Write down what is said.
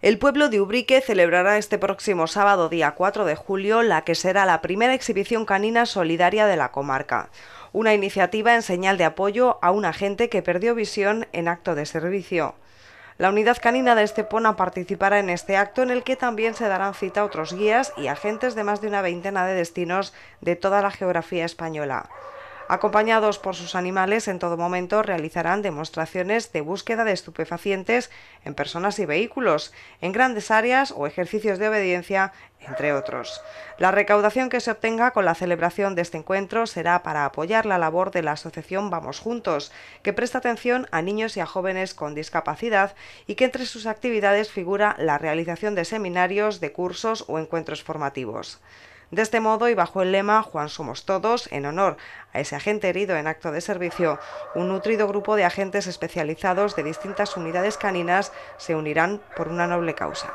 El pueblo de Ubrique celebrará este próximo sábado, día 4 de julio, la que será la primera exhibición canina solidaria de la comarca. Una iniciativa en señal de apoyo a un agente que perdió visión en acto de servicio. La unidad canina de Estepona participará en este acto en el que también se darán cita otros guías y agentes de más de una veintena de destinos de toda la geografía española. Acompañados por sus animales, en todo momento realizarán demostraciones de búsqueda de estupefacientes en personas y vehículos, en grandes áreas o ejercicios de obediencia, entre otros. La recaudación que se obtenga con la celebración de este encuentro será para apoyar la labor de la asociación Vamos Juntos, que presta atención a niños y a jóvenes con discapacidad y que entre sus actividades figura la realización de seminarios, de cursos o encuentros formativos. De este modo y bajo el lema Juan somos todos, en honor a ese agente herido en acto de servicio, un nutrido grupo de agentes especializados de distintas unidades caninas se unirán por una noble causa.